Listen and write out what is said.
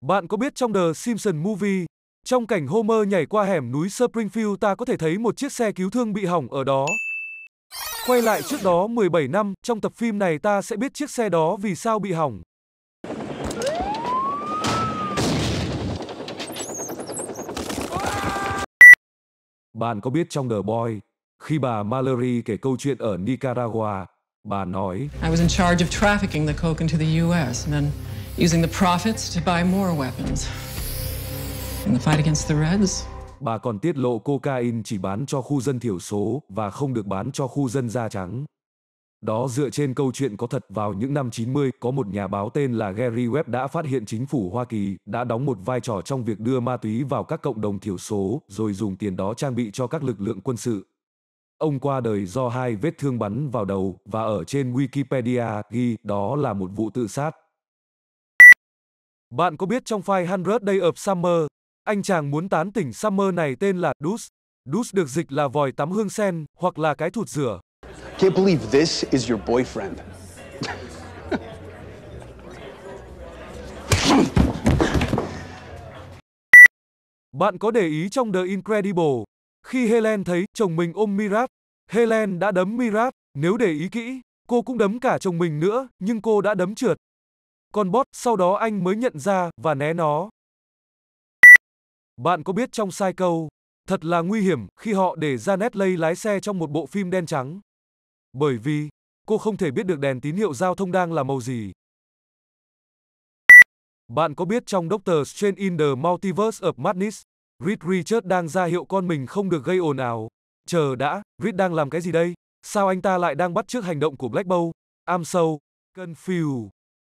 Bạn có biết trong The Simpson Movie, trong cảnh Homer nhảy qua hẻm núi Springfield ta có thể thấy một chiếc xe cứu thương bị hỏng ở đó. Quay lại trước đó 17 năm, trong tập phim này ta sẽ biết chiếc xe đó vì sao bị hỏng. Bạn có biết trong The Boy, khi bà Mallory kể câu chuyện ở Nicaragua, bà nói I was in charge of trafficking the coke into the US and then using the profits to buy more weapons. In the fight against the Reds, Bà còn tiết lộ cocaine chỉ bán cho khu dân thiểu số và không được bán cho khu dân da trắng. Đó dựa trên câu chuyện có thật vào những năm 90, có một nhà báo tên là Gary Webb đã phát hiện chính phủ Hoa Kỳ đã đóng một vai trò trong việc đưa ma túy vào các cộng đồng thiểu số, rồi dùng tiền đó trang bị cho các lực lượng quân sự. Ông qua đời do hai vết thương bắn vào đầu và ở trên Wikipedia ghi đó là một vụ tự sát. Bạn có biết trong file 100 Day of Summer, anh chàng muốn tán tỉnh Summer này tên là Dus. Dus được dịch là vòi tắm hương sen hoặc là cái thụt rửa. Can't believe this is your boyfriend. Bạn có để ý trong The Incredible, khi Helen thấy chồng mình ôm Mirat, Helen đã đấm Mirat, nếu để ý kỹ, cô cũng đấm cả chồng mình nữa, nhưng cô đã đấm trượt con bot sau đó anh mới nhận ra và né nó. Bạn có biết trong sai câu, thật là nguy hiểm khi họ để Janet Lay lái xe trong một bộ phim đen trắng. Bởi vì, cô không thể biết được đèn tín hiệu giao thông đang là màu gì. Bạn có biết trong Doctor Strange in the Multiverse of Madness, Reed Richard đang ra hiệu con mình không được gây ồn ào. Chờ đã, Reed đang làm cái gì đây? Sao anh ta lại đang bắt chước hành động của Black Bolt? I'm so confused.